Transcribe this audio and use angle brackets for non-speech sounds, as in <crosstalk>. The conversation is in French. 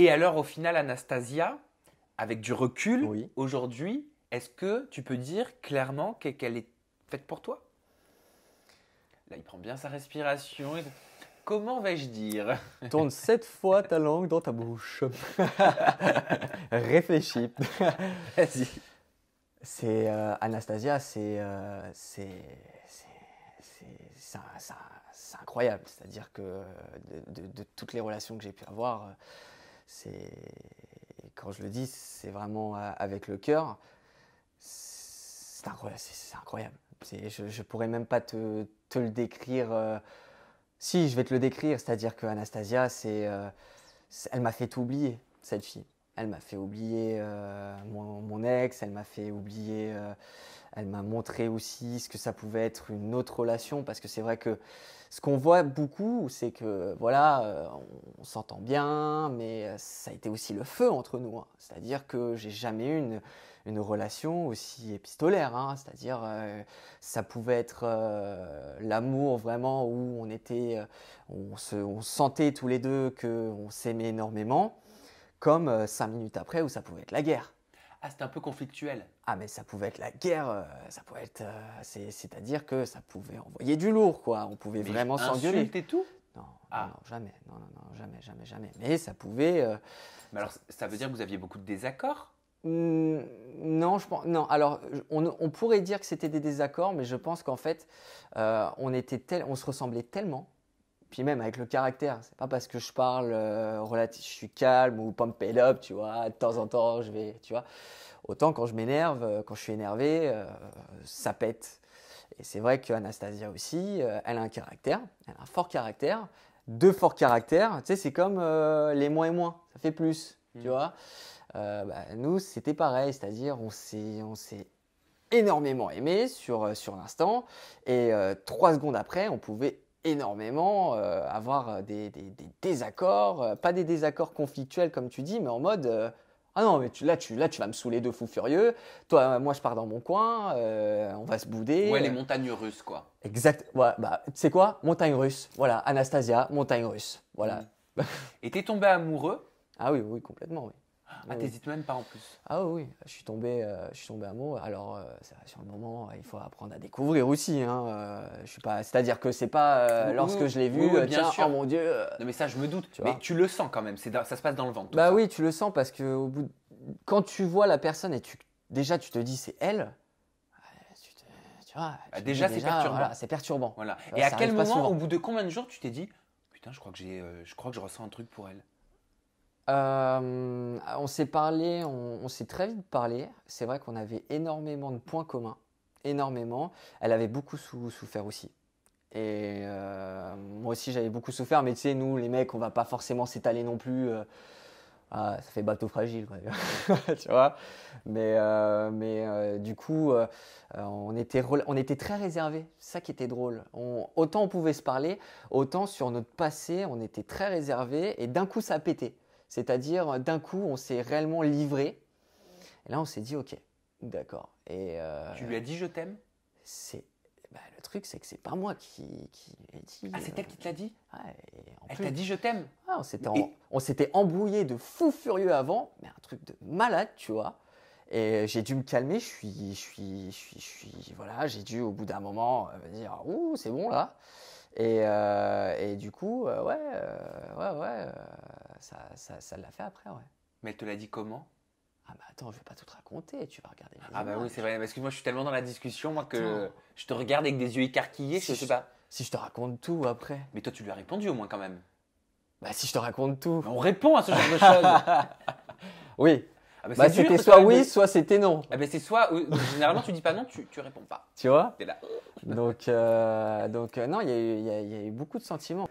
Et alors, au final, Anastasia, avec du recul, aujourd'hui, est-ce que tu peux dire clairement qu'elle est faite pour toi Là, il prend bien sa respiration. Comment vais-je dire Tourne sept fois ta langue dans ta bouche. <laughs> Réfléchis. Vas-y. C'est Anastasia, c'est incroyable. C'est-à-dire que euh, de, toutes les relations que j'ai pu avoir, euh, c'est quand je le dis, c'est vraiment euh, avec le cœur. C'est incroyable. Je, je pourrais même pas te, le décrire. Euh, si, je vais te le décrire, c'est-à-dire qu'Anastasia, euh, c'est, elle m'a fait oublier cette fille. Elle m'a fait oublier mon, ex, elle m'a fait oublier elle m'a montré aussi ce que ça pouvait être une autre relation, parce que c'est vrai que ce qu'on voit beaucoup, c'est que voilà, euh, on, s'entend bien, mais euh, ça a été aussi le feu entre nous. Hein. C'est-à-dire que j'ai jamais eu une, relation aussi épistolaire. Hein. C'est-à-dire, euh, ça pouvait être l'amour vraiment où on était, on se, sentait tous les deux qu'on s'aimait énormément, comme cinq minutes après où ça pouvait être la guerre. Ah, c'était un peu conflictuel. Ah, mais ça pouvait être la guerre, euh, ça pouvait être. Euh, c'est-à-dire que ça pouvait envoyer du lourd, quoi. On pouvait vraiment vraiment s'engueuler. Insulter tout non, ah. non, jamais, non, non, non, jamais, jamais, jamais. Mais ça pouvait. Euh, mais alors, ça veut dire que vous aviez beaucoup de désaccords mmh, Non, je pense. Non, alors, on, pourrait dire que c'était des désaccords, mais je pense qu'en fait, on était tel, on se ressemblait tellement puis même avec le caractère, c'est pas parce que je parle euh, je suis calme ou pompe it tu vois, de temps en temps, je vais, tu vois. Autant quand je m'énerve, euh, quand je suis énervé, euh, ça pète. Et c'est vrai qu'Anastasia aussi, elle a un caractère, elle a un fort caractère, deux forts caractères, tu sais, c'est comme les moins et moins, ça fait plus, tu mm. vois. Bah, nous, c'était pareil, c'est-à-dire on s'est, s'est énormément aimé sur, sur l'instant, et trois secondes après, on pouvait énormément euh, avoir euh, des, désaccords, euh, pas des désaccords conflictuels comme tu dis, mais en mode ah non mais tu, là tu là tu vas me saouler de fou furieux. Toi moi je pars dans mon coin, on va se bouder. Ouais les montagnes russes quoi. Exact. Ouais, bah, tu quoi montagne russe. Voilà Anastasia montagne russe. Voilà. était mm. Et t'es tombé amoureux Ah oui oui complètement oui. Ah, t'hésites même pas en plus. Ah oui, je suis tombé, euh, je suis tombé amoureux. Alors, euh, sur le moment, euh, il faut apprendre à découvrir aussi. Hein. je suis pas, c'est-à-dire que c'est pas lorsque je l'ai vu, bien tiens, sûr. oh mon dieu. Non mais ça, je me doute. mais tu le sens quand même. C'est, ça se passe dans le ventre. Bah oui, tu le sens parce que au bout, quand tu vois la personne et tu, déjà, tu te dis c'est elle. Tu, vois, bah, déjà, c'est perturbant. Voilà, Et à quel moment, au bout de combien de jours, tu t'es dit, putain, je crois que j'ai, je crois que je ressens un truc pour elle. Euh, on s'est parlé, on, s'est très vite parlé. C'est vrai qu'on avait énormément de points communs, énormément. Elle avait beaucoup souffert aussi. Et euh, moi aussi, j'avais beaucoup souffert. Mais tu sais, nous, les mecs, on va pas forcément s'étaler non plus. Euh, ah, ça fait bateau fragile, <laughs> tu vois. Mais, mais du coup, on, était on était très réservés. Ça qui était drôle. autant on pouvait se parler, autant sur notre passé, on était très réservés. Et d'un coup, ça a pété. C'est-à-dire, d'un coup, on s'est réellement livré. Et là, on s'est dit, OK, d'accord. Et euh, tu lui as dit je t'aime C'est bah, le truc, c'est que c'est pas moi qui, qui l'ai dit. Ah, c'est elle qui te l'a euh, dit Elle t'a dit je t'aime ah, On s'était embrouillé de fou furieux avant, mais un truc de malade, tu vois. Et j'ai dû me calmer, je suis, je suis, suis, voilà, j'ai dû au bout d'un moment euh, dire ouh c'est bon là. Et, du coup, ouais, ouais, ouais, ça, ça, ça l'a fait après, ouais. Mais elle te l'a dit comment ah bah attends, je vais pas tout te raconter, tu vas regarder Ah bah oui, c'est vrai, parce que moi je suis tellement dans la discussion, moi, que je te regarde avec des yeux écarquillés, si je sais pas. Si je te raconte tout après. Mais toi tu lui as répondu au moins quand même. Bah si je te raconte tout. on répond à ce genre de choses. <laughs> oui. Ah bah, bah c'était soit oui, soit c'était non. Ah bah c'est soit, généralement tu dis pas non, tu, tu réponds pas. Tu vois T'es là. donc, euh, donc euh, non, il y, y, a eu beaucoup de sentiments.